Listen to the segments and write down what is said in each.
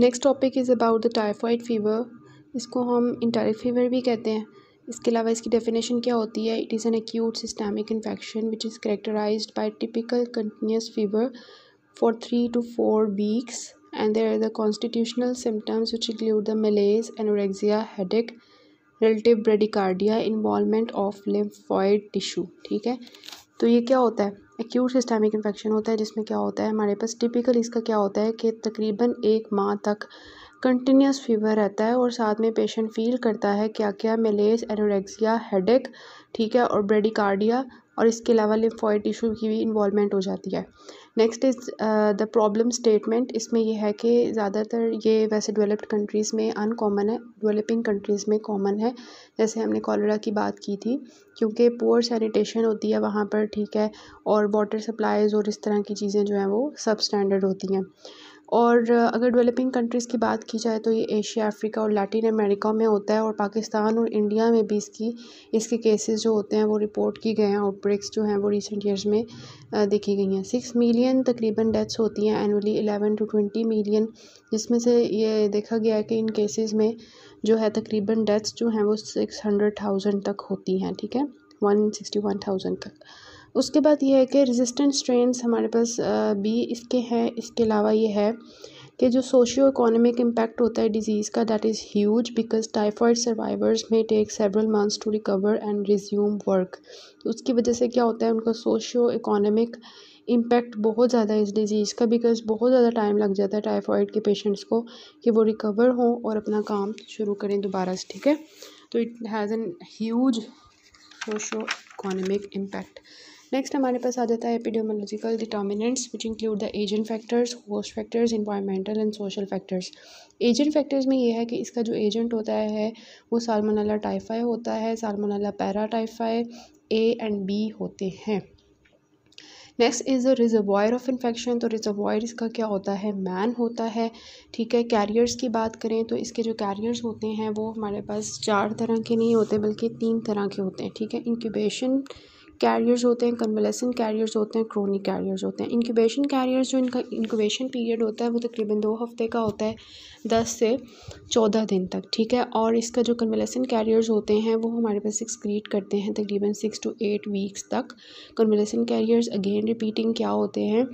next topic is about the typhoid fever इसको हम इंटरिक fever भी कहते हैं इसके अलावा इसकी डेफिनेशन क्या होती है it is an acute systemic infection which is characterise by typical continuous fever for three to four weeks and there are the constitutional symptoms which include the malaise anorexia headache relative bradycardia involvement of lymphoid tissue ठीक है तो ये क्या होता है acute systemic infection होता है जिसमें क्या होता है हमारे पास टिपिकल इसका क्या होता है कि तकरीबन एक माह तक कंटिन्यूस फीवर रहता है और साथ में पेशेंट फील करता है क्या क्या मेलेज एनोरेक्सिया हेडेक ठीक है और ब्रेडिकार्डिया और इसके अलावा लिम्फॉइड टिश्यू की भी इन्वॉलमेंट हो जाती है next is the problem statement इसमें यह है कि ज़्यादातर ये वैसे डेवलप्ड कंट्रीज़ में अनकॉमन है डेवलपिंग कंट्रीज़ में कॉमन है जैसे हमने कॉलरा की बात की थी क्योंकि पुअर सैनिटेशन होती है वहाँ पर ठीक है और वाटर सप्लाईज़ और इस तरह की चीज़ें जो हैं वो सब स्टैंडर्ड होती हैं और अगर डेवलपिंग कंट्रीज़ की बात की जाए तो ये एशिया अफ्रीका और लैटिन अमेरिका में होता है और पाकिस्तान और इंडिया में भी इसकी इसके केसेस जो होते हैं वो रिपोर्ट की गए हैं आउटब्रेक्स जो हैं वो रिसेंट ईयर्स में देखी गई हैं सिक्स मिलियन तकरीबन डेथ्स होती हैं annually eleven to twenty million जिसमें से ये देखा गया है कि इन केसेज़ में जो है तकरीबन डेथ्स जो हैं वो सिक्स हंड्रेड थाउजेंड तक होती हैं ठीक है वन सिक्सटी वन थाउजेंड तक उसके बाद ये है कि रेजिस्टेंट स्ट्रेंस हमारे पास भी इसके हैं इसके अलावा ये है कि जो सोशियो इकोनॉमिक इम्पैक्ट होता है डिजीज़ का that is huge because typhoid survivors में take several months to recover and resume work उसकी वजह से क्या होता है उनका सोशियो इकोनॉमिक इम्पैक्ट बहुत ज़्यादा है इस डिज़ीज़ का बिकॉज बहुत ज़्यादा टाइम लग जाता है टाइफाइड के पेशेंट्स को कि वो रिकवर हों और अपना काम शुरू करें दोबारा से ठीक है तो it has an huge socio economic impact next हमारे पास आ जाता है epidemiological determinants which include the agent factors host factors environmental and social factors agent factors में ये है कि इसका जो एजेंट होता है वो सालमोनाला टाइफाई होता है salmonella paratyphi A and B होते हैं next is the reservoir of infection तो रिजर्वायर इसका क्या होता है मैन होता है ठीक है कैरियर्स की बात करें तो इसके जो कैरियर्स होते हैं वो हमारे पास चार तरह के नहीं होते बल्कि तीन तरह के होते हैं ठीक है इंक्यूबेशन कैरियर्स होते हैं कन्वेलेसेंट कैरियर्स होते हैं क्रोनिक कैरियर्स होते हैं इंक्यूबेशन कैरियर्स जो इनका इंक्यूबेशन पीरियड होता है वो तकरीबन दो हफ्ते का होता है दस से चौदह दिन तक ठीक है और इसका जो कन्वेलेसेंट कैरियर्स होते हैं वो हमारे पास एक्सक्रीट करते हैं तकरीबन सिक्स टू एट वीक्स तक कन्वेलेसन कैरियर्स अगेन रिपीटिंग क्या होते हैं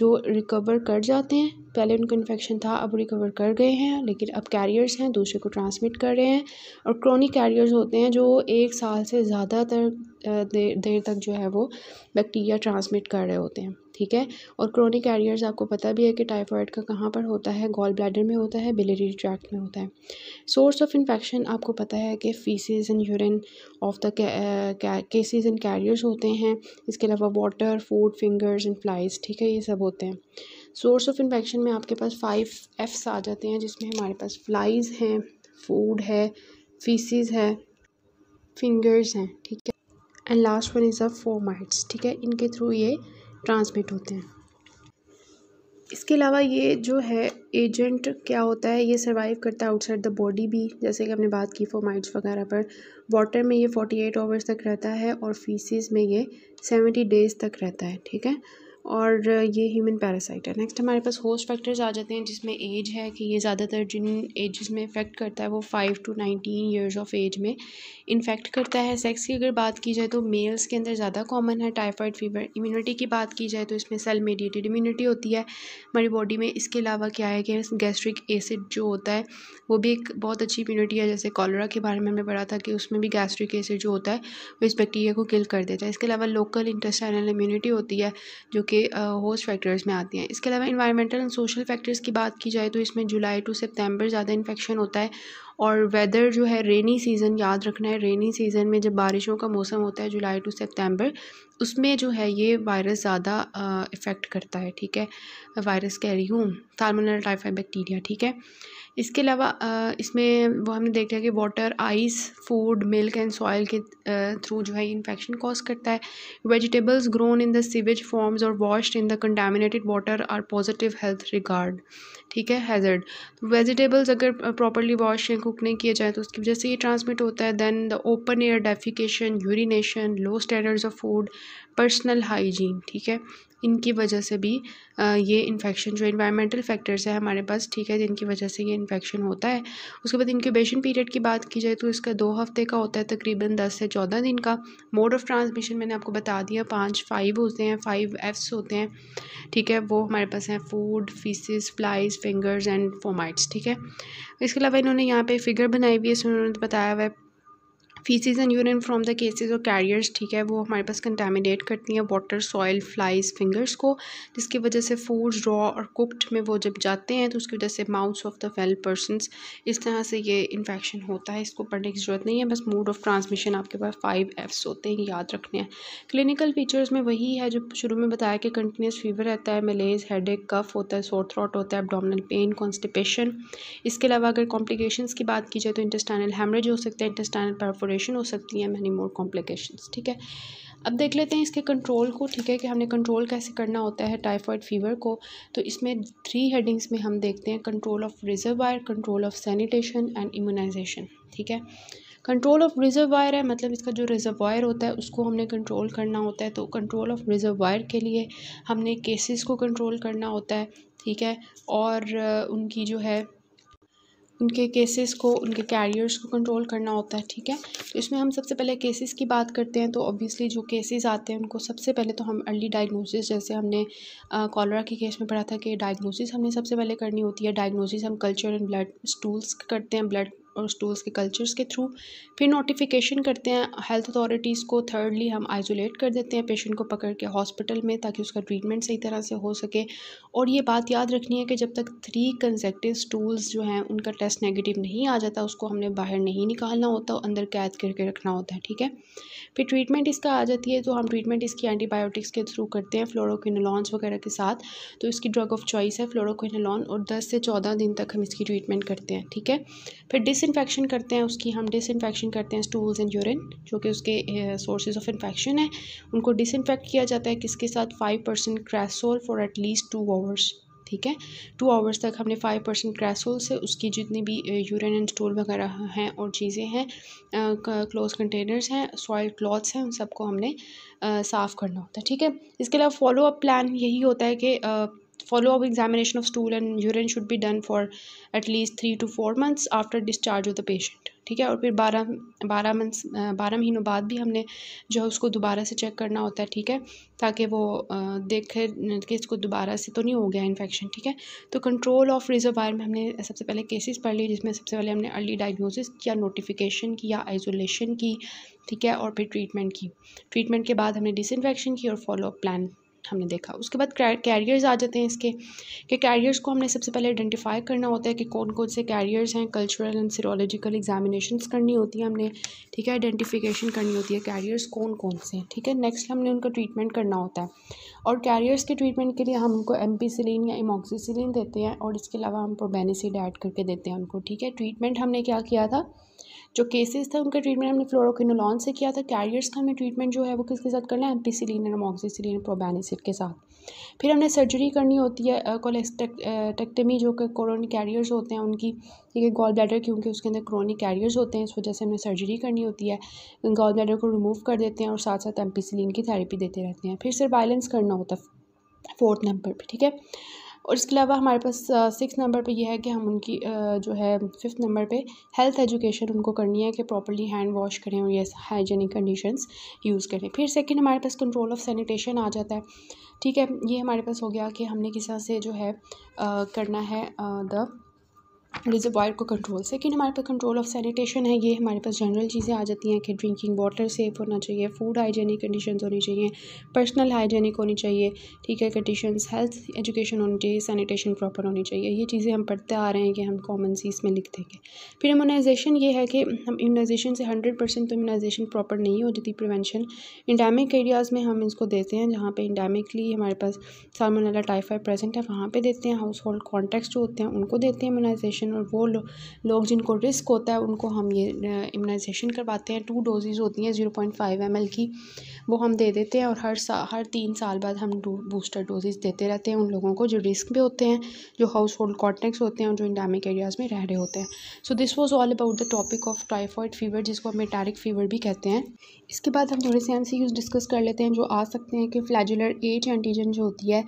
जो रिकवर कर जाते हैं पहले उनको इन्फेक्शन था अब रिकवर कर गए हैं लेकिन अब कैरियर्स हैं दूसरे को ट्रांसमिट कर रहे हैं और क्रोनिक कैरियर्स होते हैं जो एक साल से ज़्यादातर देर देर तक जो है वो बैक्टीरिया ट्रांसमिट कर रहे होते हैं ठीक है और क्रोनिक कैरियर्स आपको पता भी है कि टाइफाइड का कहाँ पर होता है गॉल ब्लैडर में होता है बिलिरी ट्रैक्ट में होता है सोर्स ऑफ इन्फेक्शन आपको पता है कि faeces and urine of the cases and carriers होते हैं इसके अलावा water food fingers and flies ठीक है ये सब होते हैं सोर्स ऑफ इन्फेक्शन में आपके पास फाइव एफ्स आ जाते हैं जिसमें हमारे पास फ्लाइज़ हैं फूड है फीसिस है फिंगर्स हैं ठीक है and last one is a fomites ठीक है इनके थ्रू ये ट्रांसमिट होते हैं इसके अलावा ये जो है एजेंट क्या होता है ये सर्वाइव करता है आउटसाइड द बॉडी भी जैसे कि हमने बात की फोमाइट्स वगैरह पर वाटर में ये फोर्टी एट आवर्स तक रहता है और फीसिस में ये सेवेंटी डेज़ तक रहता है ठीक है और ये ह्यूमन पैरासाइट है नेक्स्ट हमारे पास होस्ट फैक्टर्स आ जाते हैं जिसमें एज है कि ये ज़्यादातर जिन एजेस में इफ़ेक्ट करता है वो five to nineteen years of age में इन्फेक्ट करता है सेक्स की अगर बात की जाए तो मेल्स के अंदर ज़्यादा कॉमन है टाइफाइड फीवर इम्यूनिटी की बात की जाए तो इसमें सेल मेडिएटेड इम्यूनिटी होती है हमारी बॉडी में इसके अलावा क्या है कि गैस्ट्रिक एसिड जो होता है वो भी एक बहुत अच्छी इम्यूनिटी है जैसे कॉलरा के बारे में हमने पढ़ा था कि उसमें भी गैस्ट्रिक एसिड जो होता है वो इस बैक्टीरिया को किल कर देता है इसके अलावा लोकल इंटेस्टाइनल इम्यूनिटी होती है जो के होस्ट फैक्टर्स में आती हैं इसके अलावा इन्वायरमेंटल एंड सोशल फैक्टर्स की बात की जाए तो इसमें जुलाई टू सितंबर ज़्यादा इन्फेक्शन होता है और वेदर जो है रेनी सीज़न याद रखना है रेनी सीज़न में जब बारिशों का मौसम होता है जुलाई टू सितंबर उसमें जो है ये वायरस ज़्यादा इफ़ेक्ट करता है ठीक है वायरस कह रही हूँ थार्मोनल टाइफाइड बैक्टीरिया ठीक है इसके अलावा इसमें वो हमने देखा है कि water ice food milk and soil के थ्रू जो है इन्फेक्शन कॉज करता है vegetables grown in the sewage farms और washed in the contaminated water are positive health regard ठीक है हैजर्ड वेजिटेबल्स अगर प्रॉपरली वॉश या कुक नहीं किया जाए तो उसकी वजह से ये ट्रांसमिट होता है then the open air defecation urination low standards of food personal hygiene ठीक है इनकी वजह से भी ये इन्फेक्शन जो इन्वायरमेंटल फैक्टर्स है हमारे पास ठीक है जिनकी वजह से ये इन्फेक्शन होता है उसके बाद इंक्यूबेशन पीरियड की बात की जाए तो इसका दो हफ्ते का होता है तकरीबन दस से चौदह दिन का मोड ऑफ ट्रांसमिशन मैंने आपको बता दिया पाँच फाइव होते हैं फाइव एफ्स होते हैं ठीक है वो हमारे पास हैं food faeces flies fingers and fomites ठीक है इसके अलावा इन्होंने यहाँ पर फिगर बनाई हुई है इसमें उन्होंने बताया हुआ है faeces and urine from the cases और कैरियर्स ठीक है वो हमारे पास कंटेमिनेट करती हैं वाटर सॉयल फ्लाइज फिंगर्स को जिसकी वजह से फूड रॉ और कुकड में वो जब जाते हैं तो उसकी वजह से mouths of the well persons इस तरह से ये इन्फेक्शन होता है इसको पढ़ने की ज़रूरत नहीं है बस मोड ऑफ ट्रांसमिशन आपके पास फाइव एफ्स होते हैं याद रखने हैं क्लिनिकल फीचर्स में वही है जो शुरू में बताया कि कंटिन्यूस फीवर रहता है मलेज हेड एक कफ होता है सोर थ्रॉट होता है एबडामिनल पेन कॉन्स्टिपेशन इसके अलावा अगर कॉम्प्लिकेशन की बात की जाए तो इंटेस्टाइनल हेमरेज हो सकता है इंटेस्टाइनल पैरफोर डिस्कोरेशन हो सकती हैं मैनी मोर कॉम्प्लिकेशंस ठीक है अब देख लेते हैं इसके कंट्रोल को ठीक है कि हमने कंट्रोल कैसे करना होता है टाइफाइड फीवर को तो इसमें थ्री हेडिंग्स में हम देखते हैं control of reservoir control of sanitation and immunisation ठीक है कंट्रोल ऑफ रिजर्वायर है मतलब इसका जो रिजर्वायर होता है उसको हमने कंट्रोल करना होता है तो कंट्रोल ऑफ रिजर्वायर के लिए हमने केसेस को कंट्रोल करना होता है ठीक है और उनकी जो है उनके केसेस को उनके कैरियर्स को कंट्रोल करना होता है ठीक है तो इसमें हम सबसे पहले केसेस की बात करते हैं तो ऑब्वियसली जो केसेस आते हैं उनको सबसे पहले तो हम अर्ली डायग्नोसिस जैसे हमने कॉलरा के केस में पढ़ा था कि डायग्नोसिस हमने सबसे पहले करनी होती है डायग्नोसिस हम कल्चर एंड ब्लड स्टूल्स करते हैं ब्लड और स्टूल्स के कल्चर्स के थ्रू फिर नोटिफिकेशन करते हैं हेल्थ अथॉरिटीज़ को थर्डली हम आइसोलेट कर देते हैं पेशेंट को पकड़ के हॉस्पिटल में ताकि उसका ट्रीटमेंट सही तरह से हो सके और ये बात याद रखनी है कि जब तक थ्री कंजेक्टिव स्टूल्स जो हैं उनका टेस्ट नेगेटिव नहीं आ जाता उसको हमने बाहर नहीं निकालना होता अंदर कैद करके रखना होता है ठीक है फिर ट्रीटमेंट इसका आ जाती है तो हम ट्रीटमेंट इसकी एंटीबायोटिक्स के थ्रू करते हैं फ्लोरोक्विनोलॉन्स वगैरह के साथ तो इसकी ड्रग ऑफ चॉइस है फ्लोरोक्विनोलॉन और दस से चौदह दिन तक हम इसकी ट्रीटमेंट करते हैं ठीक है फिर डिस डिसइनफेक्शन करते हैं उसकी हम डिसइनफेक्शन करते हैं स्टूल्स एंड यूरिन जो कि उसके सोर्सेज ऑफ इन्फेक्शन है उनको डिसइनफेक्ट किया जाता है किसके साथ five percent cresol for at least two hours ठीक है टू आवर्स तक हमने फाइव परसेंट क्रैसोल से उसकी जितनी भी यूरिन एंड स्टूल वगैरह हैं और चीज़ें हैं क्लोज कंटेनर्स हैं सॉइल क्लॉथ्स हैं उन सबको हमने साफ़ करना होता है ठीक है इसके अलावा फॉलो अप प्लान यही होता है कि follow up examination of stool and urine should be done for at least three to four months after discharge of the patient ठीक है और फिर बारह बारह मंथ्स बारह महीनों बाद भी हमने जो है उसको दोबारा से चेक करना होता है ठीक है ताकि वो देखे कि इसको दोबारा से तो नहीं हो गया इन्फेक्शन ठीक है तो कंट्रोल ऑफ रिजोवायर में हमने सबसे पहले केसेस पढ़ लिए जिसमें सबसे पहले हमने अर्ली डायग्नोसिस किया नोटिफिकेशन की या आइसोलेशन की ठीक है और फिर ट्रीटमेंट की ट्रीटमेंट के बाद हमने डिसइनफेक्शन की और फॉलोअप प्लान हमने देखा उसके बाद कैरियर्स आ जाते हैं इसके कि कैरियर्स को हमने सबसे पहले आइडेंटिफाई करना होता है कि कौन कौन से कैरियर्स हैं कल्चरल एंड सीरोलॉजिकल एग्जामिनेशन करनी होती है हमने ठीक है आइडेंटिफिकेशन करनी होती है कैरियर्स कौन कौन से हैं ठीक है नेक्स्ट हमने उनका ट्रीटमेंट करना होता है और कैरियर्स के ट्रीटमेंट के लिए हम उनको एम या इमोक्सीसिलिन देते हैं और इसके अलावा हम प्रोबेनिसिड ऐड करके देते हैं उनको ठीक है ट्रीटमेंट हमने क्या किया था जो केसेस थे उनका ट्रीटमेंट हमने फ्लोरोक्विनोलॉन से किया था कैरियर्स का हमें ट्रीटमेंट जो है वो किसके साथ करना है एम्पीसिलिन एमोक्सिसिलिन प्रोबेनिसिड के साथ फिर हमने सर्जरी करनी होती है कोलेस्टेक्टमी जो कि क्रोनिक कैरियर्स होते हैं उनकी ठीक है गॉल ब्लैडर क्योंकि उसके अंदर क्रोनिक कैरियर्स होते हैं इस वजह से हमें सर्जरी करनी होती है गॉल ब्लैडर को रिमूव कर देते हैं और साथ साथ एम्पीसिलीन की थेरेपी देते रहते हैं फिर सर्वाइलेंस करना होता है फोर्थ नंबर पर ठीक है और इसके अलावा हमारे पास सिक्स नंबर पे ये है कि हम उनकी जो है फिफ्थ नंबर पे हेल्थ एजुकेशन उनको करनी है कि प्रॉपरली हैंड वॉश करें और ये हाइजीनिक कंडीशंस यूज़ करें फिर सेकंड हमारे पास कंट्रोल ऑफ सैनिटेशन आ जाता है ठीक है ये हमारे पास हो गया कि हमने किस तरह से जो है आ, करना है द रिजर्वायर को कंट्रोल सेकेंड हमारे पास कंट्रोल ऑफ सैनिटेशन है ये हमारे पास जनरल चीज़ें आ जाती हैं कि ड्रिंकिंग वाटर सेफ होना चाहिए फूड हाइजेनिक कंडीशन होनी चाहिए पर्सनल हाइजेनिक होनी चाहिए ठीक है कंडीशंस हेल्थ एजुकेशन होनी चाहिए सैनिटेशन प्रॉपर होनी चाहिए ये चीज़ें हम पढ़ते आ रहे हैं कि हम कॉमन सी इसमें लिख देंगे फिर इम्यूनाइजेशन ये है कि हम इम्यूनाइजेशन से हंड्रेड परसेंट तो इम्यूनाइजेशन प्रॉपर नहीं हो जाती प्रिवेंशन इंडामिक एरियाज़ में हम इसको देते हैं जहाँ पर इंडामिकली हमारे पास सालमोनेला टाइफाइड प्रेजेंट है वहाँ पर देते हैं हाउस होल्ड कॉन्टैक्ट जो होते हैं उनको देते हैं इम्यूनाइजेशन इम्यूनाइजेशन और वो लो, लोग जिनको रिस्क होता है उनको हम ये इम्यूनाइजेशन करवाते हैं टू डोजेज़ होती हैं zero point five M L की वो हम दे देते हैं और हर सा हर तीन साल बाद हम बूस्टर डोजेज देते रहते हैं उन लोगों को जो रिस्क में होते हैं जो हाउस होल्ड कॉन्टेक्ट्स होते हैं और जो इंडामिक एरियाज़ में रह रहे होते हैं so this was all about the topic of typhoid fever जिसको हम मेटारिक फीवर भी कहते हैं इसके बाद हम थोड़े से एम डिस्कस कर लेते हैं जो आ सकते हैं कि फ्लैजुलर एच एंटीजन जो होती है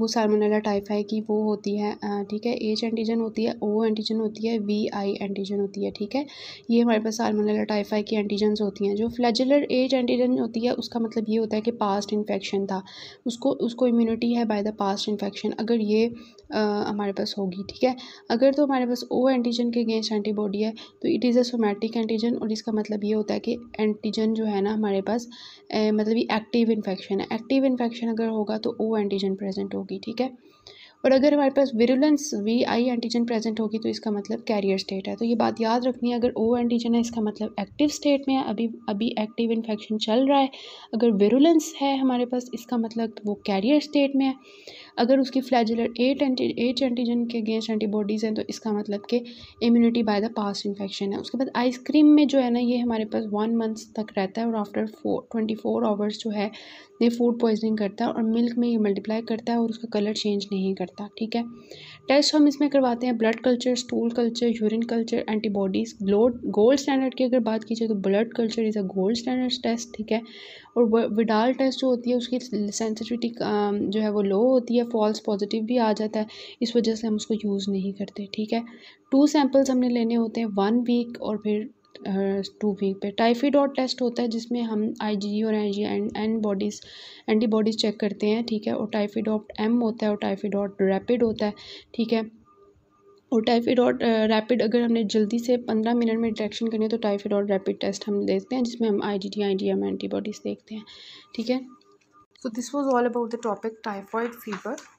वो सार्मोनेला टाइफाई की वो होती है ठीक है एच एंटीजन होती है ओ एंटीजन होती है वी आई एंटीजन होती है ठीक है ये हमारे पास सार्मोनेला टाइफाई की एंटीजन होती हैं जो फ्लैजुलर एच एंटीजन होती है उसका इसका मतलब ये होता है कि पास्ट इन्फेक्शन था उसको उसको इम्यूनिटी है बाय द पास्ट इन्फेक्शन अगर ये आ, हमारे पास होगी ठीक है अगर तो हमारे पास ओ एंटीजन के अगेंस्ट एंटीबॉडी है तो it is a somatic antigen और इसका मतलब ये होता है कि एंटीजन जो है ना हमारे पास ए, मतलब ये एक्टिव इन्फेक्शन है एक्टिव इन्फेक्शन अगर होगा तो ओ एंटीजन प्रेजेंट होगी ठीक है और अगर हमारे पास virulence V I antigen present होगी तो इसका मतलब कैरियर स्टेट है तो ये बात याद रखनी है अगर ओ एंटीजन है इसका मतलब एक्टिव स्टेट में है अभी अभी एक्टिव इन्फेक्शन चल रहा है अगर विरुलेंस है हमारे पास इसका मतलब तो वो कैरियर स्टेट में है अगर उसकी flagellar H anti H antigen के अगेंस्ट एंटीबॉडीज़ हैं तो इसका मतलब कि immunity by the past infection है उसके बाद आइसक्रीम में जो है ना ये हमारे पास वन मंथ्स तक रहता है और after four twenty four hours जो है ये फूड पॉइजनिंग करता है और मिल्क में ये मल्टीप्लाई करता है और उसका कलर चेंज नहीं करता सकता ठीक है टेस्ट हम इसमें करवाते हैं blood culture stool culture urine culture antibodies gold gold standard की अगर बात की जाए तो blood culture is a gold standard test ठीक है और विडाल टेस्ट जो होती है उसकी सेंसिटिविटी जो है वो लो होती है फॉल्स पॉजिटिव भी आ जाता है इस वजह से हम उसको यूज़ नहीं करते ठीक है टू सैम्पल्स हमने लेने होते हैं वन वीक और फिर टू वीक पे टाइफी डॉट टेस्ट होता है जिसमें हम आईजीई और I G N bodies antibodies check करते हैं ठीक है और टाइफी डॉट एम होता है और टाइफी डॉट रैपिड होता है ठीक है और टाइफी डॉट रैपिड अगर हमने जल्दी से पंद्रह मिनट में डिटेक्शन करनी है तो टाइफी डॉट रैपिड टेस्ट हम देखते हैं जिसमें हम I G T I D M antibodies देखते हैं ठीक है so this was all about the topic typhoid fever